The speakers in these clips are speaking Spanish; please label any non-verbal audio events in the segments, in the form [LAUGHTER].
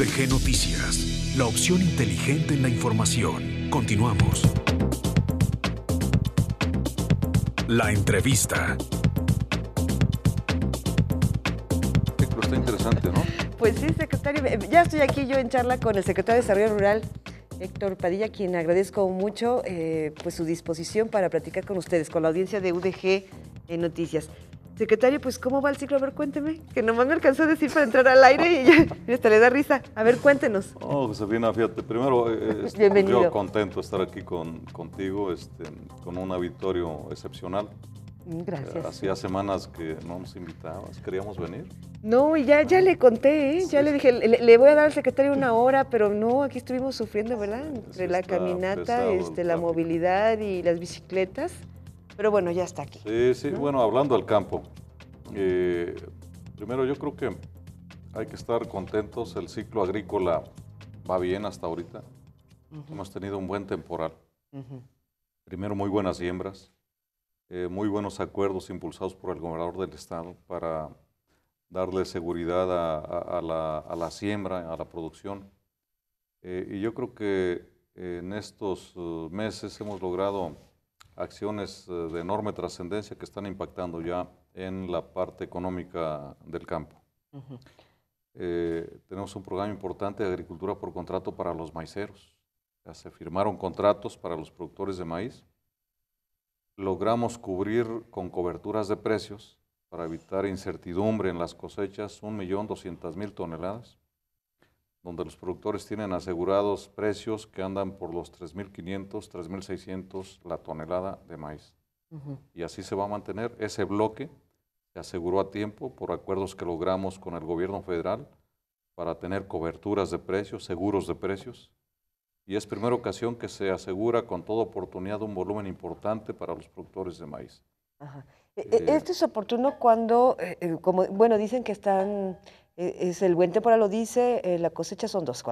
UDG Noticias, la opción inteligente en la información. Continuamos. La entrevista. Héctor está interesante, ¿no? Pues sí, secretario. Eh, ya estoy aquí yo en charla con el secretario de Desarrollo Rural, Héctor Padilla, quien agradezco mucho eh, pues su disposición para platicar con ustedes, con la audiencia de UDG Noticias. Secretario, pues ¿cómo va el ciclo? A ver, cuénteme, que nomás me alcanzó a decir para entrar al aire y ya [LAUGHS] hasta le da risa. A ver, cuéntenos. Oh, Josefina, fíjate, primero eh, eh, yo contento de estar aquí con, contigo, este, con un auditorio excepcional. Mm, gracias. Hacía semanas que no nos invitabas, queríamos venir. No, ya, ya le conté, ¿eh? ya le dije, le, voy a dar al secretario una hora, pero no, aquí estuvimos sufriendo, ¿verdad? Entre la caminata, este, la movilidad y las bicicletas. Pero bueno, ya está aquí. Sí, sí, bueno, hablando al campo, eh, primero yo creo que hay que estar contentos, el ciclo agrícola va bien hasta ahorita, hemos tenido un buen temporal, primero muy buenas siembras, eh, muy buenos acuerdos impulsados por el gobernador del estado para darle seguridad a, la, siembra, a la producción. Eh, y yo creo que en estos meses hemos logrado acciones eh, de enorme trascendencia que están impactando ya en la parte económica del campo. Eh, tenemos un programa importante de agricultura por contrato para los maiceros. se firmaron contratos para los productores de maíz. Logramos cubrir con coberturas de precios para evitar incertidumbre en las cosechas 1.200.000 toneladas donde los productores tienen asegurados precios que andan por los 3.500, 3.600 la tonelada de maíz. Y así se va a mantener. Ese bloque se aseguró a tiempo por acuerdos que logramos con el gobierno federal para tener coberturas de precios, seguros de precios. Y es primera ocasión que se asegura con toda oportunidad un volumen importante para los productores de maíz. E, e, eh, Esto es oportuno cuando, eh, eh, bueno, dicen que están eh, es el buen temporal lo dice, eh, la cosecha son dos,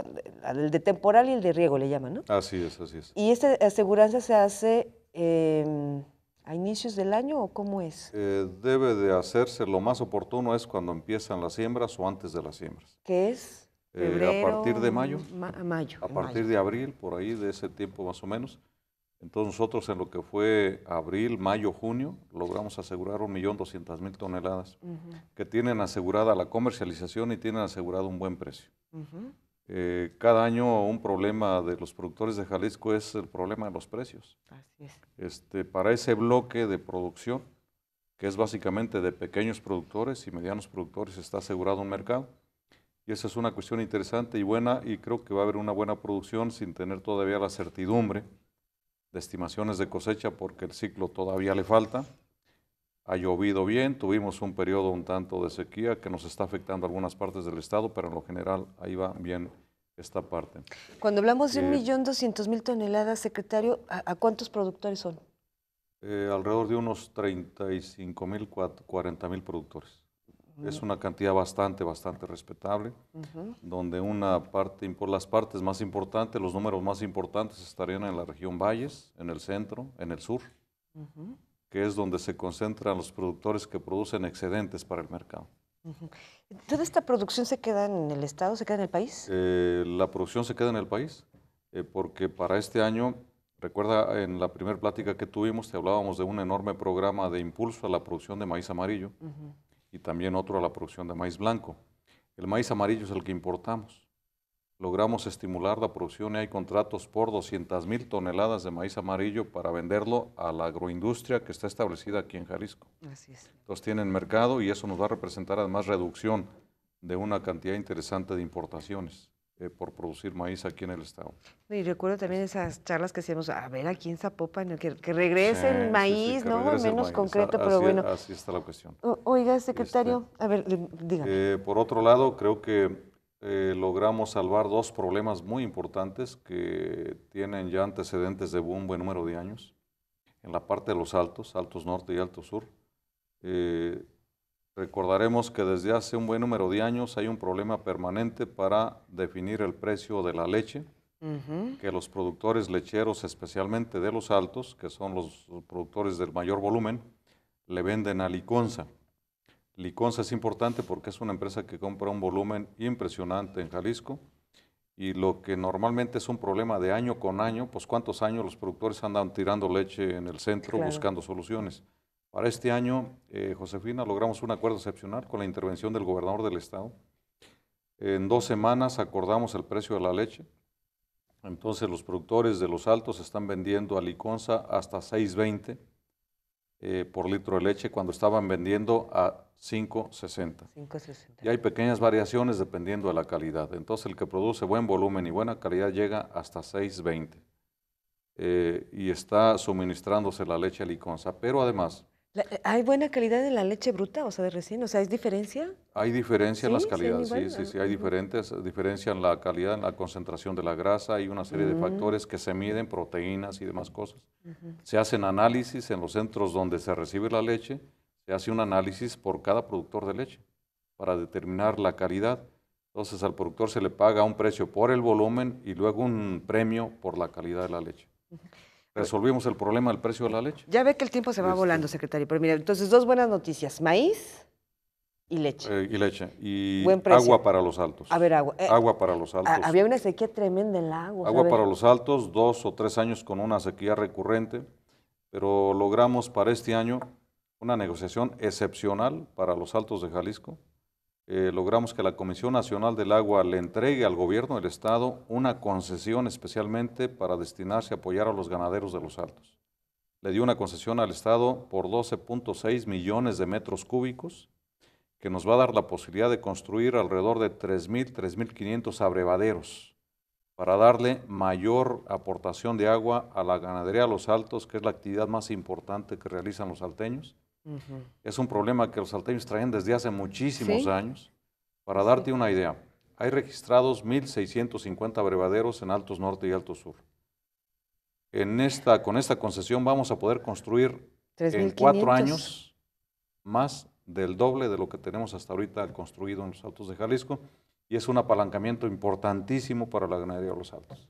el de temporal y el de riego le llaman, ¿no? Así es, así es. ¿Y esta aseguranza se hace em, a inicios del año o cómo es? Eh, debe de hacerse, lo más oportuno es cuando empiezan las siembras o antes de las siembras. ¿Qué es? a partir de mayo. mayo. A partir de abril, por ahí de ese tiempo más o menos. Entonces nosotros en lo que fue abril, mayo, junio, logramos asegurar 1.200.000 toneladas que tienen asegurada la comercialización y tienen asegurado un buen precio. Eh, cada año un problema de los productores de Jalisco es el problema de los precios. Este, para ese bloque de producción, que es básicamente de pequeños productores y medianos productores, está asegurado un mercado. Y esa es una cuestión interesante y buena y creo que va a haber una buena producción sin tener todavía la certidumbre de estimaciones de cosecha porque el ciclo todavía le falta. Ha llovido bien, tuvimos un periodo un tanto de sequía que nos está afectando a algunas partes del estado, pero en lo general ahí va bien esta parte. Cuando hablamos de 1.200.000 eh, toneladas, secretario, ¿a, cuántos productores son? Eh, alrededor de unos 35.000, 40.000 productores. Es una cantidad bastante, bastante respetable, donde una parte, las partes más importantes, los números más importantes estarían en la región Valles, en el centro, en el sur, que es donde se concentran los productores que producen excedentes para el mercado. ¿Toda esta producción se queda en el Estado, se queda en el país? Eh, la producción se queda en el país, eh, porque para este año, recuerda en la primera plática que tuvimos, te hablábamos de un enorme programa de impulso a la producción de maíz amarillo y también otro a la producción de maíz blanco. El maíz amarillo es el que importamos. Logramos estimular la producción y hay contratos por 200.000 mil toneladas de maíz amarillo para venderlo a la agroindustria que está establecida aquí en Jalisco. Así Entonces tienen mercado y eso nos va a representar además reducción de una cantidad interesante de importaciones. Eh, por producir maíz aquí en el estado. Y recuerdo también esas charlas que hacíamos, a ver aquí en Zapopan, que, regrese regresen maíz, ¿no? menos concreto, pero bueno. Así está la cuestión. oiga, secretario, este, a ver, dígame. Eh, por otro lado, creo que eh, logramos salvar dos problemas muy importantes que tienen ya antecedentes de un buen número de años. En la parte de los altos, altos norte y altos sur, Recordaremos que desde hace un buen número de años hay un problema permanente para definir el precio de la leche, que los productores lecheros, especialmente de los altos, que son los productores del mayor volumen, le venden a Liconza. Liconza es importante porque es una empresa que compra un volumen impresionante en Jalisco y lo que normalmente es un problema de año con año, pues cuántos años los productores andan tirando leche en el centro buscando soluciones. Para este año, eh, Josefina, logramos un acuerdo excepcional con la intervención del gobernador del estado. En dos semanas acordamos el precio de la leche. Entonces los productores de los altos están vendiendo a Liconza hasta 6.20 eh, por litro de leche cuando estaban vendiendo a 5.60. Y hay pequeñas variaciones dependiendo de la calidad. Entonces el que produce buen volumen y buena calidad llega hasta 6.20 eh, y está suministrándose la leche a Liconza. Pero además eh, ¿Hay buena calidad en la leche bruta, o sea, de recién? O sea, ¿es diferencia? Hay diferencia en las calidades, sí, sí, sí, Hay diferentes, diferencia en la calidad, en la concentración de la grasa. Hay una serie de mm. factores que se miden, proteínas y demás cosas. Se hacen análisis en los centros donde se recibe la leche. Se hace un análisis por cada productor de leche para determinar la calidad. Entonces, al productor se le paga un precio por el volumen y luego un premio por la calidad de la leche. Resolvimos el problema del precio de la leche. Ya ve que el tiempo se va este, volando, secretario, pero mira, entonces dos buenas noticias, maíz y leche. Eh, y leche. Y agua para los altos. A ver, agua. Eh, agua para los altos. había una sequía tremenda en la agua. Agua para los altos, dos o tres años con una sequía recurrente, pero logramos para este año una negociación excepcional para los altos de Jalisco eh, logramos que la Comisión Nacional del Agua le entregue al gobierno del Estado una concesión especialmente para destinarse a apoyar a los ganaderos de los altos. Le dio una concesión al Estado por 12.6 millones de metros cúbicos, que nos va a dar la posibilidad de construir alrededor de 3.000, 3.500 abrevaderos para darle mayor aportación de agua a la ganadería de los altos, que es la actividad más importante que realizan los alteños. Es un problema que los salteños traen desde hace muchísimos años. Para darte una idea, hay registrados 1.650 brevaderos en Altos Norte y Altos Sur. En esta, con esta concesión vamos a poder construir en cuatro años más del doble de lo que tenemos hasta ahorita construido en los Altos de Jalisco y es un apalancamiento importantísimo para la ganadería de los Altos.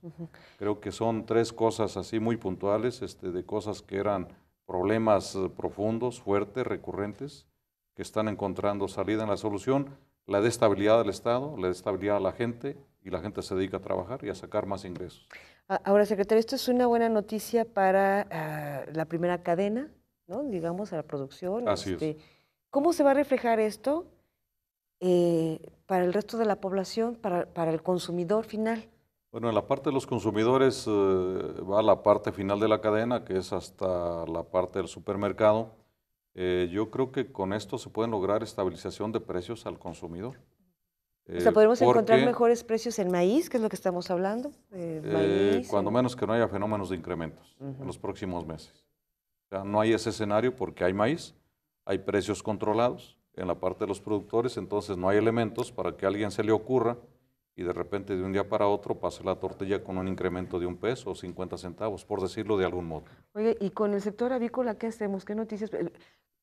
Creo que son tres cosas así muy puntuales, este, de cosas que eran problemas eh, profundos, fuertes, recurrentes, que están encontrando salida en la solución, la de estabilidad del Estado, la de estabilidad a la gente, y la gente se dedica a trabajar y a sacar más ingresos. Ahora, secretario, esto es una buena noticia para ah, la primera cadena, digamos, a la producción. Este, ¿Cómo se va a reflejar esto eh, para el resto de la población, para el consumidor final? Bueno, en la parte de los consumidores eh, va a la parte final de la cadena, que es hasta la parte del supermercado. Eh, yo creo que con esto se pueden lograr estabilización de precios al consumidor. o sea, eh, podemos encontrar mejores precios en maíz, que es lo que estamos hablando. cuando menos que no haya fenómenos de incrementos en los próximos meses. O sea, no hay ese escenario porque hay maíz, hay precios controlados en la parte de los productores, entonces no hay elementos para que a alguien se le ocurra y de repente de un día para otro pase la tortilla con un incremento de un peso o 50 centavos, por decirlo de algún modo. Oye, ¿y con el sector avícola qué hacemos? ¿Qué noticias?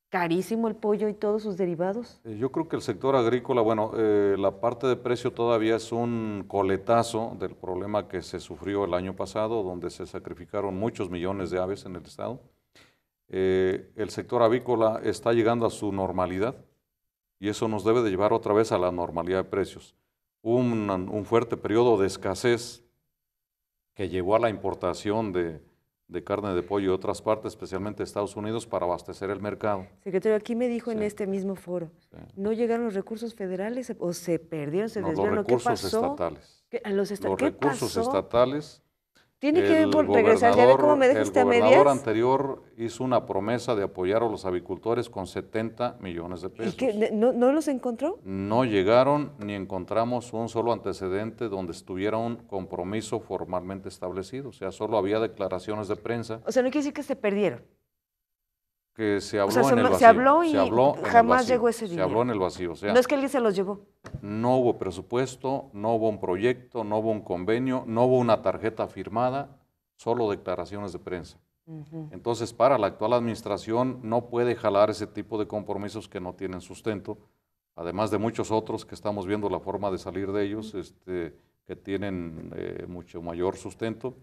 ¿Carísimo el pollo y todos sus derivados? Eh, yo creo que el sector agrícola, bueno, eh, la parte de precio todavía es un coletazo del problema que se sufrió el año pasado, donde se sacrificaron muchos millones de aves en el estado. Eh, el sector avícola está llegando a su normalidad y eso nos debe de llevar otra vez a la normalidad de precios un, fuerte periodo de escasez que llevó a la importación de, carne de pollo de otras partes, especialmente de Estados Unidos, para abastecer el mercado. Secretario, aquí me dijo en este mismo foro, ¿no llegaron los recursos federales o se perdieron, se Los recursos estatales. los, recursos estatales tiene el que por regresar, ya cómo me dejaste a medias. El gobernador anterior hizo una promesa de apoyar a los avicultores con 70 millones de pesos. ¿Y que no, los encontró? No llegaron ni encontramos un solo antecedente donde estuviera un compromiso formalmente establecido. O sea, solo había declaraciones de prensa. O sea, no quiere decir que se perdieron que se habló en el vacío. habló y jamás llegó ese dinero. Se habló en el vacío. no es que él se los llevó. No hubo presupuesto, no hubo un proyecto, no hubo un convenio, no hubo una tarjeta firmada, solo declaraciones de prensa. Entonces, para la actual administración no puede jalar ese tipo de compromisos que no tienen sustento, además de muchos otros que estamos viendo la forma de salir de ellos, este, que tienen eh, mucho mayor sustento.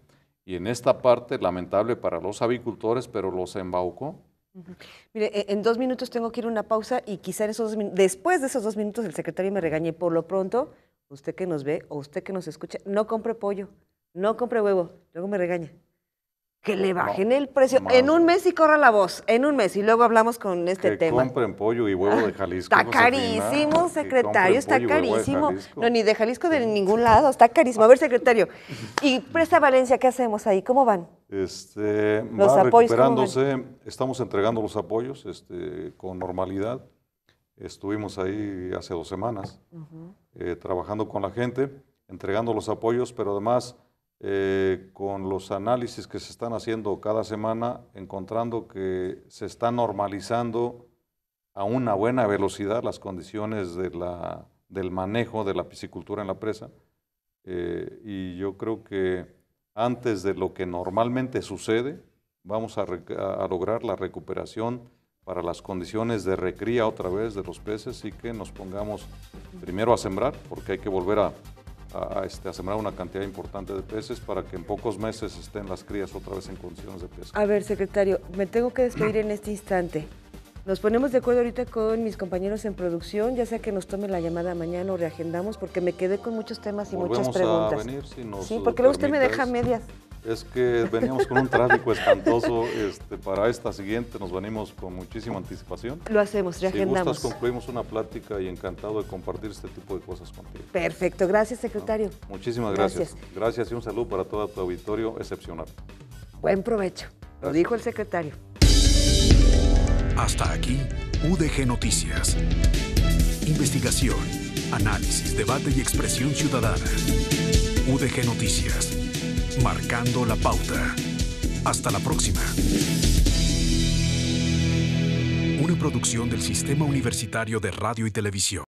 Y en esta parte, lamentable para los avicultores, pero los embaucó Mire, e, en dos minutos tengo que ir a una pausa y quizá esos después de esos dos minutos el secretario me regañe. Por lo pronto, usted que nos ve o usted que nos escucha, no compre pollo, no compre huevo, luego me regaña. Que le bajen el precio. En un mes y corra la voz, en un mes. Y luego hablamos con este que tema. compren pollo y huevo de Jalisco. Está carísimo, secretario, está carísimo. No, ni de Jalisco de ningún lado, está carísimo. A ver, secretario. Y Presta Valencia, ¿qué hacemos ahí? ¿Cómo van? Este, los apoyos, estamos entregando los apoyos este, con normalidad. Estuvimos ahí hace dos semanas eh, trabajando con la gente, entregando los apoyos, pero además eh, con los análisis que se están haciendo cada semana, encontrando que se está normalizando a una buena velocidad las condiciones de la, del manejo de la piscicultura en la presa. Eh, y yo creo que antes de lo que normalmente sucede, vamos a, a, lograr la recuperación para las condiciones de recría otra vez de los peces y que nos pongamos primero a sembrar, porque hay que volver a este, a, sembrar una cantidad importante de peces para que en pocos meses estén las crías otra vez en condiciones de pesca. A ver, secretario, me tengo que despedir en este instante. Nos ponemos de acuerdo ahorita con mis compañeros en producción, ya sea que nos tome la llamada mañana o reagendamos, porque me quedé con muchos temas y muchas preguntas. venir, si sí, porque luego usted me deja medias. Es que veníamos con un tráfico espantoso este, para esta siguiente, nos venimos con muchísima anticipación. Lo hacemos, reagendamos. Si gustas, concluimos una plática y encantado de compartir este tipo de cosas contigo. Perfecto, gracias secretario. Muchísimas gracias. gracias. y un saludo para todo tu auditorio excepcional. Buen provecho, lo dijo el secretario. Hasta aquí, UDG Noticias. Investigación, análisis, debate y expresión ciudadana. UDG Noticias marcando la pauta. Hasta la próxima. Una producción del Sistema Universitario de Radio y Televisión.